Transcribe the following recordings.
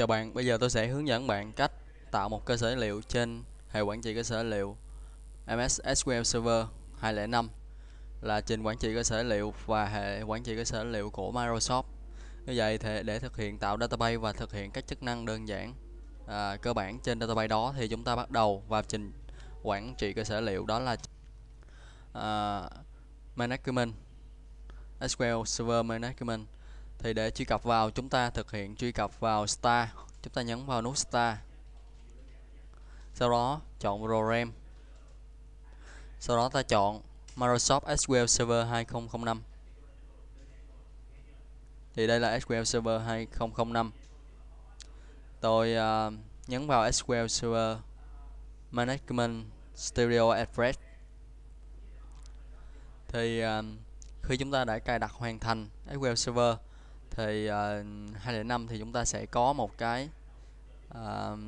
Chào bạn, bây giờ tôi sẽ hướng dẫn bạn cách tạo một cơ sở dữ liệu trên hệ quản trị cơ sở dữ liệu MS SQL Server 205 là trình quản trị cơ sở dữ liệu và hệ quản trị cơ sở dữ liệu của Microsoft. Như vậy thì để thực hiện tạo database và thực hiện các chức năng đơn giản à, cơ bản trên database đó thì chúng ta bắt đầu vào trình quản trị cơ sở dữ liệu đó là à, management SQL Server management thì để truy cập vào chúng ta thực hiện truy cập vào Star chúng ta nhấn vào nút Star sau đó chọn program sau đó ta chọn Microsoft SQL Server 2005 thì đây là SQL Server 2005 tôi uh, nhấn vào SQL Server Management Studio Express thì uh, khi chúng ta đã cài đặt hoàn thành SQL Server thì uh, ờ, 205 thì chúng ta sẽ có một cái uh,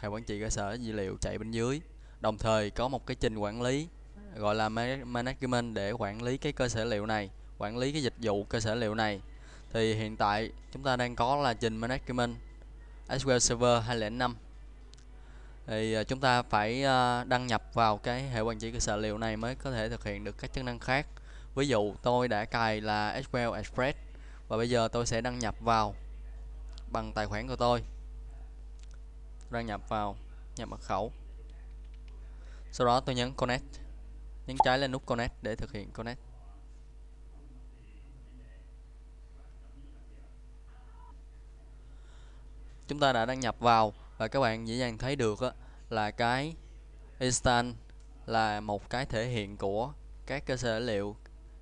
hệ quản trị cơ sở dữ liệu chạy bên dưới đồng thời có một cái trình quản lý gọi là management để quản lý cái cơ sở liệu này quản lý cái dịch vụ cơ sở liệu này thì hiện tại chúng ta đang có là trình management SQL Server 205 thì ờ, chúng ta phải đăng nhập vào cái hệ quản trị cơ sở liệu này mới có thể thực hiện được các chức năng khác ví dụ tôi đã cài là SQL Express và bây giờ tôi sẽ đăng nhập vào bằng tài khoản của tôi đăng nhập vào nhập mật khẩu sau đó tôi nhấn connect nhấn trái lên nút connect để thực hiện connect chúng ta đã đăng nhập vào và các bạn dễ dàng thấy được là cái instant là một cái thể hiện của các cơ sở dữ liệu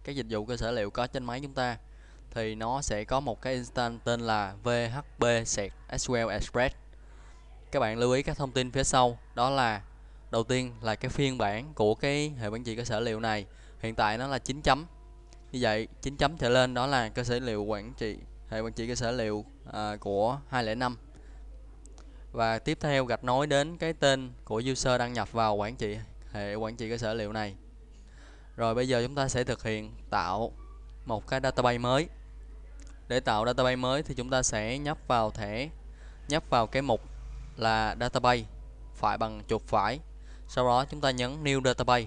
các dịch vụ cơ sở dữ liệu có trên máy chúng ta thì nó sẽ có một cái instance tên là VHP SQL Express các bạn lưu ý các thông tin phía sau đó là đầu tiên là cái phiên bản của cái hệ quản trị cơ sở liệu này hiện tại nó là 9 chấm như vậy 9 chấm trở lên đó là cơ sở liệu quản trị hệ quản trị cơ sở liệu à, của 205 và tiếp theo gạch nối đến cái tên của user đăng nhập vào quản trị hệ quản trị cơ sở liệu này rồi bây giờ chúng ta sẽ thực hiện tạo một cái database mới để tạo database mới thì chúng ta sẽ nhấp vào thẻ nhấp vào cái mục là database phải bằng chuột phải sau đó chúng ta nhấn new database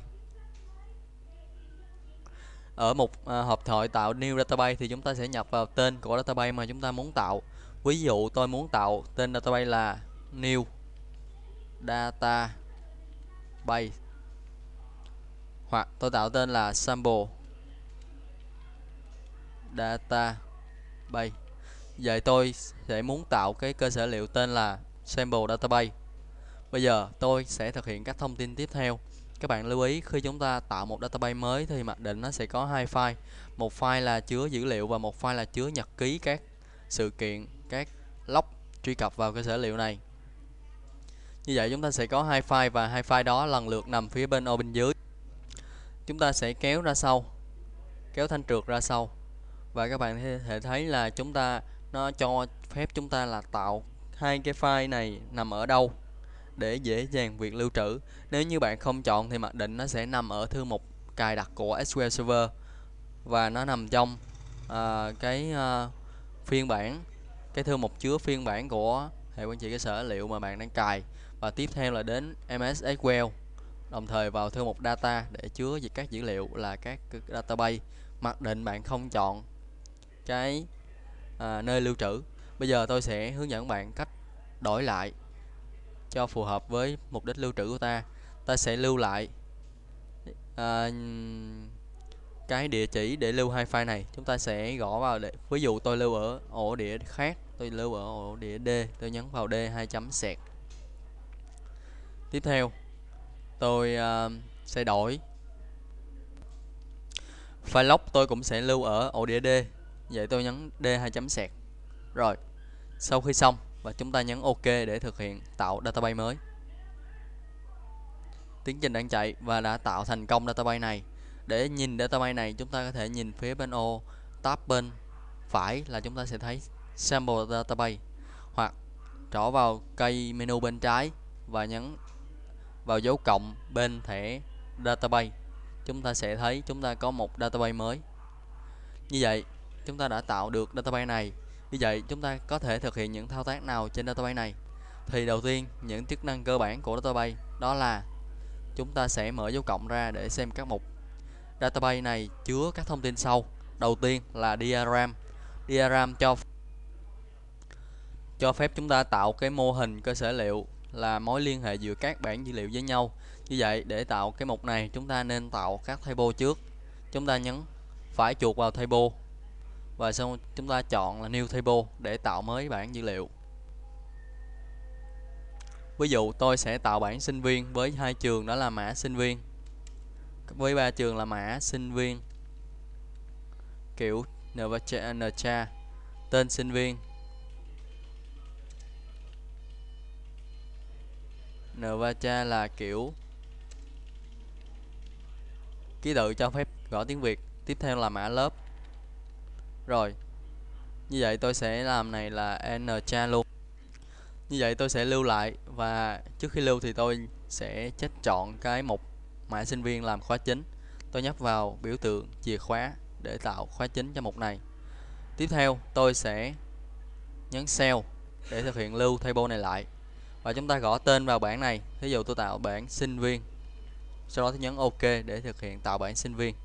ở mục à, hộp thoại tạo new database thì chúng ta sẽ nhập vào tên của database mà chúng ta muốn tạo ví dụ tôi muốn tạo tên database là new data database hoặc tôi tạo tên là sample data bay vậy tôi sẽ muốn tạo cái cơ sở liệu tên là sample database bây giờ tôi sẽ thực hiện các thông tin tiếp theo các bạn lưu ý khi chúng ta tạo một database mới thì mặc định nó sẽ có hai file một file là chứa dữ liệu và một file là chứa nhật ký các sự kiện các log truy cập vào cơ sở liệu này như vậy chúng ta sẽ có hai file và hai file đó lần lượt nằm phía bên ô bên dưới chúng ta sẽ kéo ra sau kéo thanh trượt ra sau và các bạn có thể thấy là chúng ta nó cho phép chúng ta là tạo hai cái file này nằm ở đâu để dễ dàng việc lưu trữ nếu như bạn không chọn thì mặc định nó sẽ nằm ở thư mục cài đặt của SQL Server và nó nằm trong à, cái à, phiên bản cái thư mục chứa phiên bản của hệ quản trị cơ sở liệu mà bạn đang cài và tiếp theo là đến MS SQL đồng thời vào thư mục data để chứa các dữ liệu là các database mặc định bạn không chọn cái à, nơi lưu trữ bây giờ tôi sẽ hướng dẫn bạn cách đổi lại cho phù hợp với mục đích lưu trữ của ta ta sẽ lưu lại à, cái địa chỉ để lưu hai file này chúng ta sẽ gõ vào để ví dụ tôi lưu ở ổ đĩa khác tôi lưu ở ổ đĩa D tôi nhấn vào D hai chấm sẹt tiếp theo tôi uh, sẽ đổi file lock. tôi cũng sẽ lưu ở ổ đĩa D vậy tôi nhấn d hai chấm sẹt rồi sau khi xong và chúng ta nhấn ok để thực hiện tạo database mới tiến trình đang chạy và đã tạo thành công database này để nhìn database này chúng ta có thể nhìn phía bên ô tab bên phải là chúng ta sẽ thấy sample database hoặc trỏ vào cây menu bên trái và nhấn vào dấu cộng bên thẻ database chúng ta sẽ thấy chúng ta có một database mới như vậy chúng ta đã tạo được database này như vậy chúng ta có thể thực hiện những thao tác nào trên database này thì đầu tiên những chức năng cơ bản của database đó là chúng ta sẽ mở dấu cộng ra để xem các mục database này chứa các thông tin sau đầu tiên là diagram diagram cho cho phép chúng ta tạo cái mô hình cơ sở liệu là mối liên hệ giữa các bản dữ liệu với nhau như vậy để tạo cái mục này chúng ta nên tạo các table trước chúng ta nhấn phải chuột vào table và sau chúng ta chọn là new table để tạo mới bảng dữ liệu ví dụ tôi sẽ tạo bảng sinh viên với hai trường đó là mã sinh viên với ba trường là mã sinh viên kiểu ncha tên sinh viên nvacha là kiểu ký tự cho phép gõ tiếng việt tiếp theo là mã lớp rồi như vậy tôi sẽ làm này là n cha luôn như vậy tôi sẽ lưu lại và trước khi lưu thì tôi sẽ chết chọn cái mục mã sinh viên làm khóa chính tôi nhấp vào biểu tượng chìa khóa để tạo khóa chính cho mục này tiếp theo tôi sẽ nhấn sell để thực hiện lưu table này lại và chúng ta gõ tên vào bảng này ví dụ tôi tạo bảng sinh viên sau đó tôi nhấn ok để thực hiện tạo bảng sinh viên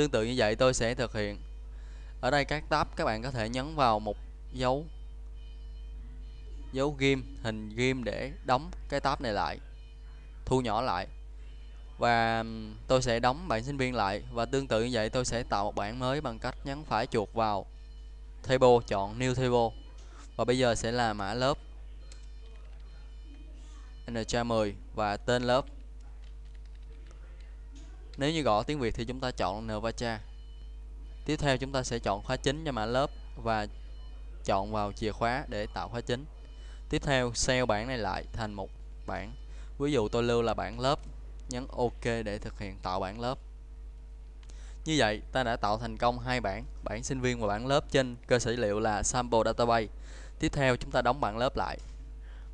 Tương tự như vậy tôi sẽ thực hiện Ở đây các tab các bạn có thể nhấn vào một dấu Dấu ghim, hình ghim để đóng cái tab này lại Thu nhỏ lại Và tôi sẽ đóng bảng sinh viên lại Và tương tự như vậy tôi sẽ tạo một bảng mới bằng cách nhấn phải chuột vào Table, chọn New Table Và bây giờ sẽ là mã lớp NH10 và tên lớp nếu như gõ tiếng Việt thì chúng ta chọn Nvacha. Tiếp theo chúng ta sẽ chọn khóa chính cho mã lớp và chọn vào chìa khóa để tạo khóa chính. Tiếp theo sao bảng này lại thành một bảng. Ví dụ tôi lưu là bảng lớp, nhấn OK để thực hiện tạo bảng lớp. Như vậy, ta đã tạo thành công hai bảng, bảng sinh viên và bảng lớp trên cơ sở dữ liệu là sample database. Tiếp theo chúng ta đóng bảng lớp lại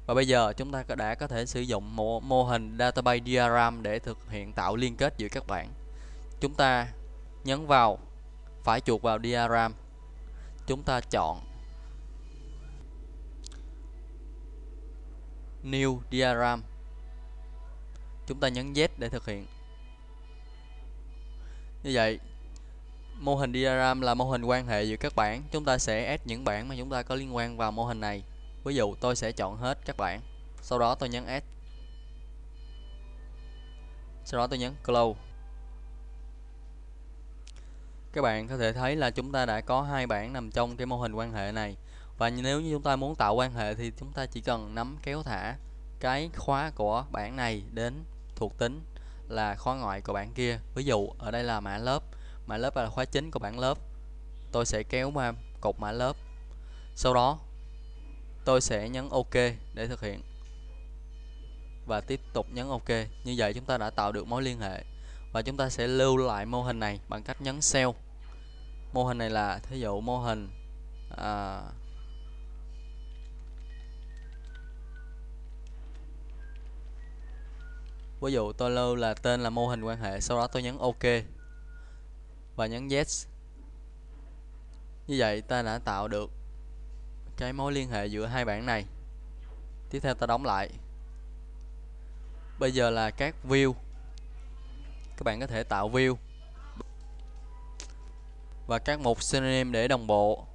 và bây giờ chúng ta đã có thể sử dụng mô, mô hình database diagram để thực hiện tạo liên kết giữa các bảng. Chúng ta nhấn vào, phải chuột vào diagram. Chúng ta chọn New Diagram. Chúng ta nhấn Z để thực hiện. Như vậy, mô hình diagram là mô hình quan hệ giữa các bảng. Chúng ta sẽ add những bảng mà chúng ta có liên quan vào mô hình này. Ví dụ tôi sẽ chọn hết các bạn Sau đó tôi nhấn Add Sau đó tôi nhấn Close Các bạn có thể thấy là chúng ta đã có hai bảng nằm trong cái mô hình quan hệ này Và nếu như chúng ta muốn tạo quan hệ thì chúng ta chỉ cần nắm kéo thả cái khóa của bảng này đến thuộc tính là khóa ngoại của bảng kia Ví dụ ở đây là mã lớp Mã lớp là khóa chính của bảng lớp Tôi sẽ kéo qua cột mã lớp Sau đó tôi sẽ nhấn ok để thực hiện và tiếp tục nhấn ok như vậy chúng ta đã tạo được mối liên hệ và chúng ta sẽ lưu lại mô hình này bằng cách nhấn cell mô hình này là thí dụ mô hình à, ví dụ tôi lưu là tên là mô hình quan hệ sau đó tôi nhấn ok và nhấn yes như vậy ta đã tạo được cái mối liên hệ giữa hai bảng này tiếp theo ta đóng lại bây giờ là các view các bạn có thể tạo view và các mục synonym để đồng bộ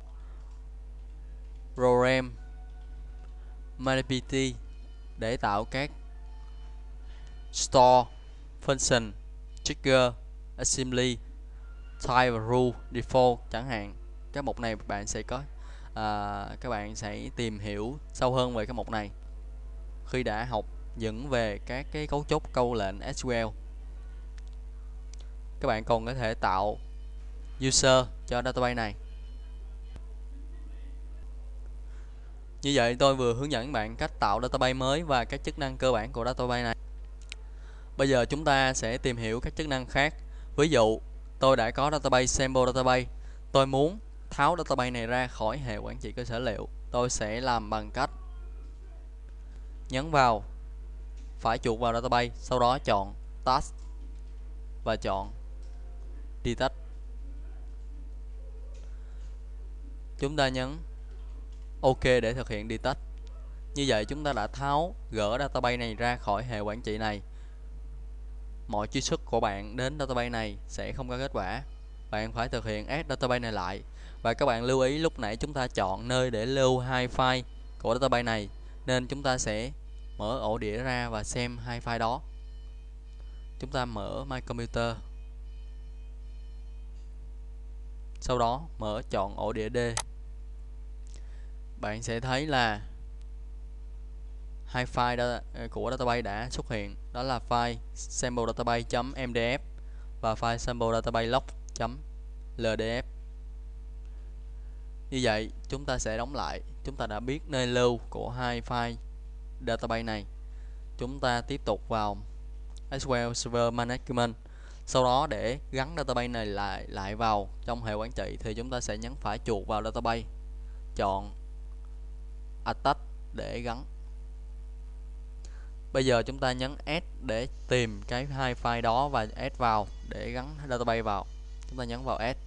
program MariaDB để tạo các store function trigger assembly type và rule default chẳng hạn các mục này bạn sẽ có à, các bạn sẽ tìm hiểu sâu hơn về cái mục này khi đã học dẫn về các cái cấu trúc câu lệnh SQL các bạn còn có thể tạo user cho database này như vậy tôi vừa hướng dẫn bạn cách tạo database mới và các chức năng cơ bản của database này bây giờ chúng ta sẽ tìm hiểu các chức năng khác ví dụ tôi đã có database sample database tôi muốn tháo database này ra khỏi hệ quản trị cơ sở liệu tôi sẽ làm bằng cách nhấn vào phải chuột vào database sau đó chọn task và chọn detach chúng ta nhấn ok để thực hiện detach như vậy chúng ta đã tháo gỡ database này ra khỏi hệ quản trị này mọi truy xuất của bạn đến database này sẽ không có kết quả bạn phải thực hiện add database này lại và các bạn lưu ý lúc nãy chúng ta chọn nơi để lưu hai file của database này nên chúng ta sẽ mở ổ đĩa ra và xem hai file đó chúng ta mở my computer sau đó mở chọn ổ đĩa D bạn sẽ thấy là hai file đó, ờ, của database đã xuất hiện đó là file sample database.mdf và file sample database log.ldf như vậy chúng ta sẽ đóng lại chúng ta đã biết nơi lưu của hai file database này chúng ta tiếp tục vào SQL Server Management sau đó để gắn database này lại lại vào trong hệ quản trị thì chúng ta sẽ nhấn phải chuột vào database chọn attach để gắn bây giờ chúng ta nhấn add để tìm cái hai file đó và add vào để gắn database vào chúng ta nhấn vào add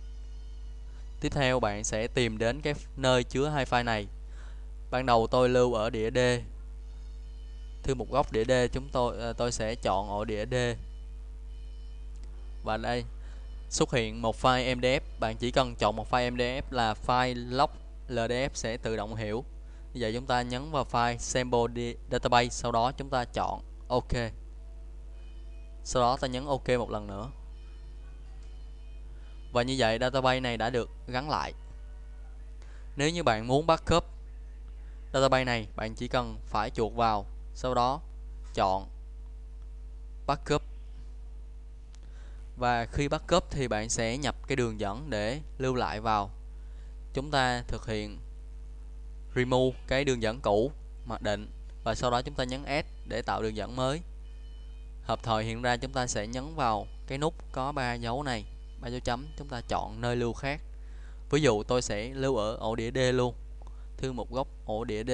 Tiếp theo bạn sẽ tìm đến cái nơi chứa hai file này. Ban đầu tôi lưu ở đĩa D. Thư mục góc đĩa D chúng tôi ờ, tôi sẽ chọn ổ đĩa D. Và đây xuất hiện một file MDF, bạn chỉ cần chọn một file MDF là file lock LDF sẽ tự động hiểu. Như vậy chúng ta nhấn vào file sample database, sau đó chúng ta chọn OK. Sau đó ta nhấn OK một lần nữa và như vậy database này đã được gắn lại nếu như bạn muốn backup database này bạn chỉ cần phải chuột vào sau đó chọn backup và khi backup thì bạn sẽ nhập cái đường dẫn để lưu lại vào chúng ta thực hiện remove cái đường dẫn cũ mặc định và sau đó chúng ta nhấn S để tạo đường dẫn mới hợp thời hiện ra chúng ta sẽ nhấn vào cái nút có ba dấu này ba dấu chấm chúng ta chọn nơi lưu khác ví dụ tôi sẽ lưu ở ổ đĩa D luôn thư mục gốc ổ đĩa D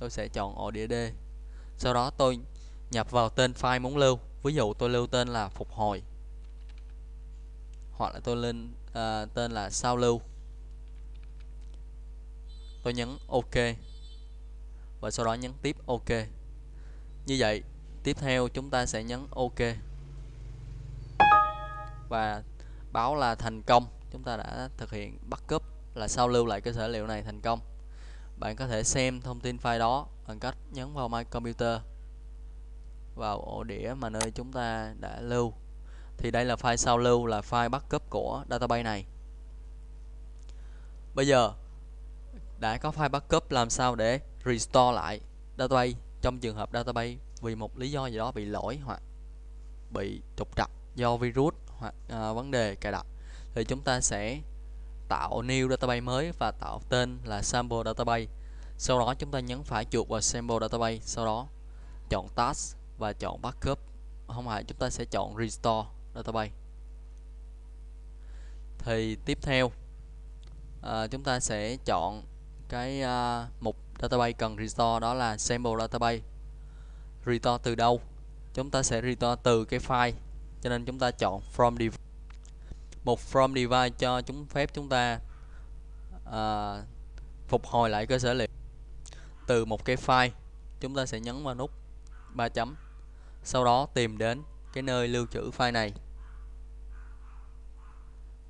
tôi sẽ chọn ổ đĩa D sau đó tôi nhập vào tên file muốn lưu ví dụ tôi lưu tên là phục hồi hoặc là tôi lên uh, tên là sao lưu tôi nhấn ok và sau đó nhấn tiếp ok như vậy tiếp theo chúng ta sẽ nhấn ok và báo là thành công chúng ta đã thực hiện backup là sao lưu lại cái sở liệu này thành công bạn có thể xem thông tin file đó bằng cách nhấn vào My Computer vào ổ đĩa mà nơi chúng ta đã lưu thì đây là file sao lưu là file backup của database này bây giờ đã có file backup làm sao để restore lại database trong trường hợp database vì một lý do gì đó bị lỗi hoặc bị trục trặc do virus hoặc à, vấn đề cài đặt thì chúng ta sẽ tạo new database mới và tạo tên là sample database sau đó chúng ta nhấn phải chuột vào sample database sau đó chọn task và chọn backup không phải chúng ta sẽ chọn restore database thì tiếp theo à, chúng ta sẽ chọn cái à, mục database cần restore đó là sample database restore từ đâu chúng ta sẽ restore từ cái file cho nên chúng ta chọn from device một from device cho chúng phép chúng ta à, phục hồi lại cơ sở liệu từ một cái file chúng ta sẽ nhấn vào nút ba chấm sau đó tìm đến cái nơi lưu trữ file này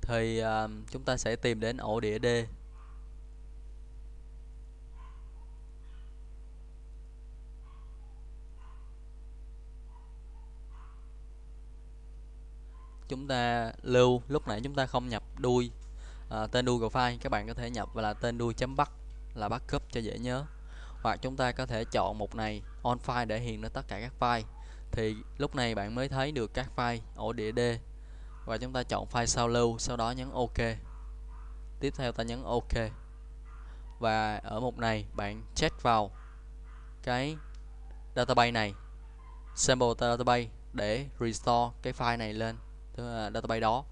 thì à, chúng ta sẽ tìm đến ổ đĩa D chúng ta lưu lúc nãy chúng ta không nhập đuôi à, tên đuôi của file các bạn có thể nhập là tên đuôi chấm bắt là backup cho dễ nhớ hoặc chúng ta có thể chọn mục này on file để hiện ra tất cả các file thì lúc này bạn mới thấy được các file ổ đĩa D và chúng ta chọn file sao lưu sau đó nhấn OK tiếp theo ta nhấn OK và ở mục này bạn check vào cái database này sample database để restore cái file này lên database đó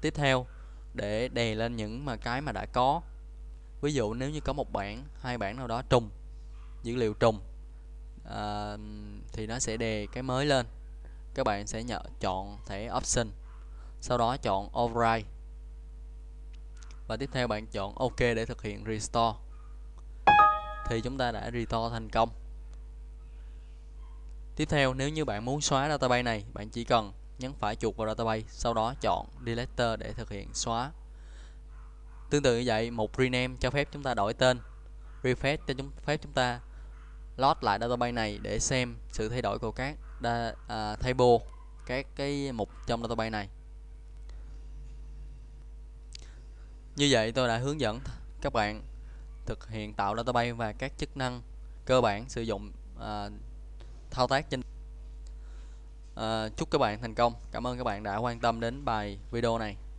tiếp theo để đè lên những mà cái mà đã có ví dụ nếu như có một bảng hai bảng nào đó trùng dữ liệu trùng à, thì nó sẽ đè cái mới lên các bạn sẽ nhận chọn thẻ option sau đó chọn override và tiếp theo bạn chọn ok để thực hiện restore thì chúng ta đã restore thành công tiếp theo nếu như bạn muốn xóa database này bạn chỉ cần nhấn phải chuột vào database, sau đó chọn Deleter để thực hiện xóa. Tương tự như vậy, một rename cho phép chúng ta đổi tên, refresh cho chúng phép chúng ta load lại database này để xem sự thay đổi của các da, à, table, các cái mục trong database này. Như vậy tôi đã hướng dẫn các bạn thực hiện tạo database và các chức năng cơ bản sử dụng à, thao tác trên Ờ, chúc các bạn thành công cảm ơn các bạn đã quan tâm đến bài video này